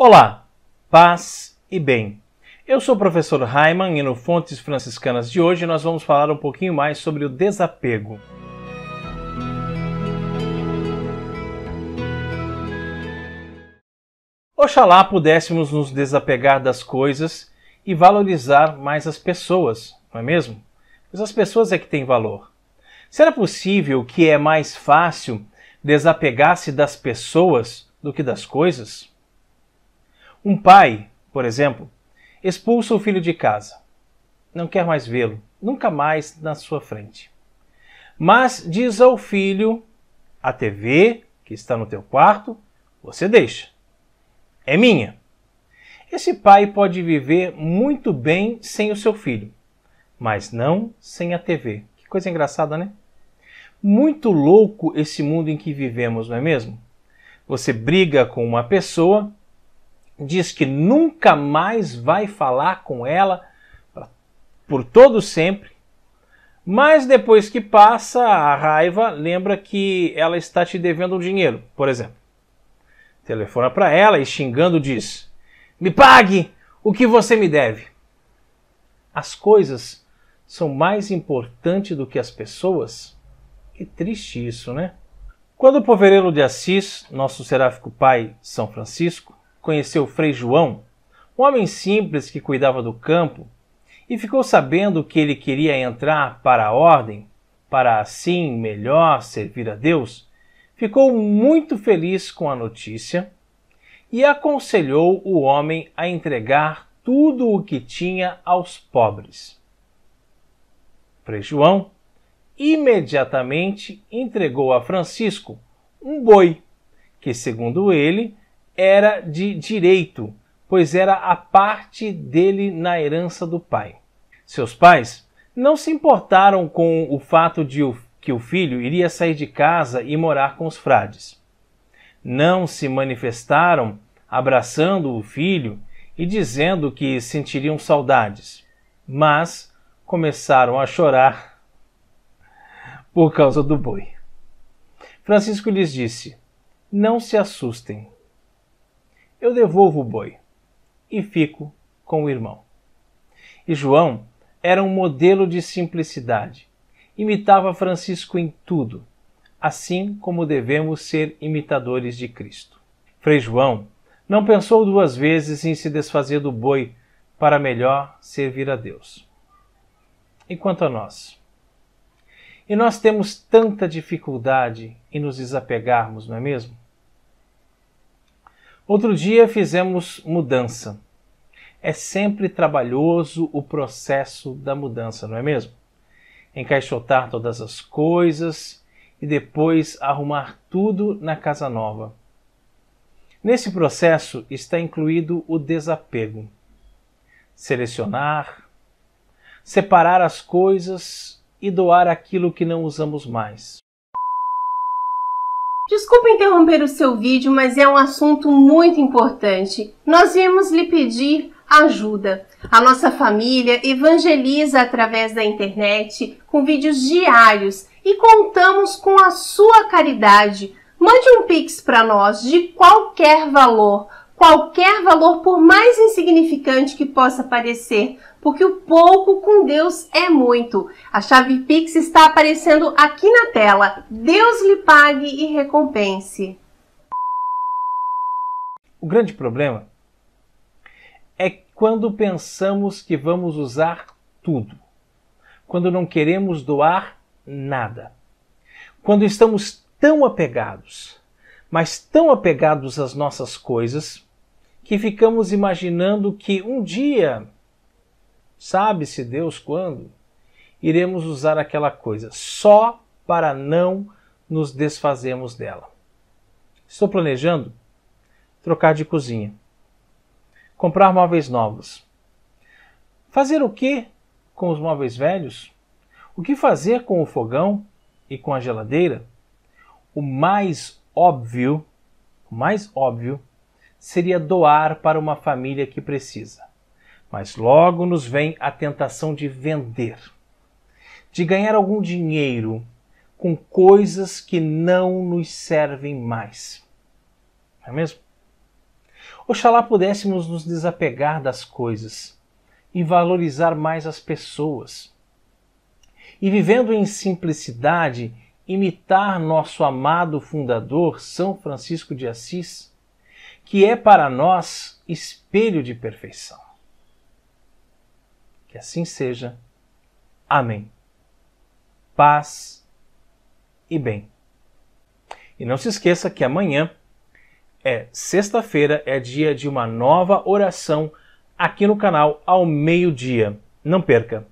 Olá, paz e bem. Eu sou o professor Raiman e no Fontes Franciscanas de hoje nós vamos falar um pouquinho mais sobre o desapego. Oxalá pudéssemos nos desapegar das coisas e valorizar mais as pessoas, não é mesmo? Mas as pessoas é que têm valor. Será possível que é mais fácil desapegar-se das pessoas do que das coisas? Um pai, por exemplo, expulsa o filho de casa. Não quer mais vê-lo, nunca mais na sua frente. Mas diz ao filho: a TV que está no teu quarto, você deixa. É minha. Esse pai pode viver muito bem sem o seu filho, mas não sem a TV. Que coisa engraçada, né? Muito louco esse mundo em que vivemos, não é mesmo? Você briga com uma pessoa diz que nunca mais vai falar com ela por todo sempre. Mas depois que passa a raiva, lembra que ela está te devendo um dinheiro, por exemplo. Telefona para ela e xingando diz: "Me pague o que você me deve". As coisas são mais importantes do que as pessoas? Que triste isso, né? Quando o Poverelo de Assis, nosso seráfico pai São Francisco, conheceu Frei João, um homem simples que cuidava do campo, e ficou sabendo que ele queria entrar para a ordem, para assim melhor servir a Deus, ficou muito feliz com a notícia e aconselhou o homem a entregar tudo o que tinha aos pobres. Frei João imediatamente entregou a Francisco um boi, que, segundo ele, era de direito, pois era a parte dele na herança do pai. Seus pais não se importaram com o fato de que o filho iria sair de casa e morar com os frades. Não se manifestaram abraçando o filho e dizendo que sentiriam saudades, mas começaram a chorar por causa do boi. Francisco lhes disse: Não se assustem eu devolvo o boi e fico com o irmão. E João era um modelo de simplicidade. Imitava Francisco em tudo, assim como devemos ser imitadores de Cristo. Frei João não pensou duas vezes em se desfazer do boi para melhor servir a Deus. E quanto a nós? E nós temos tanta dificuldade em nos desapegarmos, não é mesmo? Outro dia fizemos mudança. É sempre trabalhoso o processo da mudança, não é mesmo? Encaixotar todas as coisas e depois arrumar tudo na casa nova. Nesse processo está incluído o desapego. Selecionar, separar as coisas e doar aquilo que não usamos mais. Desculpa interromper o seu vídeo, mas é um assunto muito importante. Nós viemos lhe pedir ajuda. A nossa família evangeliza através da internet com vídeos diários e contamos com a sua caridade. Mande um pix para nós de qualquer valor qualquer valor, por mais insignificante que possa parecer, porque o pouco com Deus é muito. A chave Pix está aparecendo aqui na tela. Deus lhe pague e recompense. O grande problema é quando pensamos que vamos usar tudo, quando não queremos doar nada, quando estamos tão apegados, mas tão apegados às nossas coisas que ficamos imaginando que um dia, sabe-se Deus quando, iremos usar aquela coisa só para não nos desfazermos dela. Estou planejando trocar de cozinha, comprar móveis novos. Fazer o que com os móveis velhos? O que fazer com o fogão e com a geladeira? O mais óbvio, o mais óbvio seria doar para uma família que precisa. Mas logo nos vem a tentação de vender, de ganhar algum dinheiro com coisas que não nos servem mais. Não é mesmo? Oxalá pudéssemos nos desapegar das coisas e valorizar mais as pessoas. E vivendo em simplicidade, imitar nosso amado fundador, São Francisco de Assis, que é para nós espelho de perfeição. Que assim seja. Amém. Paz e bem. E não se esqueça que amanhã é sexta-feira, é dia de uma nova oração aqui no canal ao meio-dia. Não perca!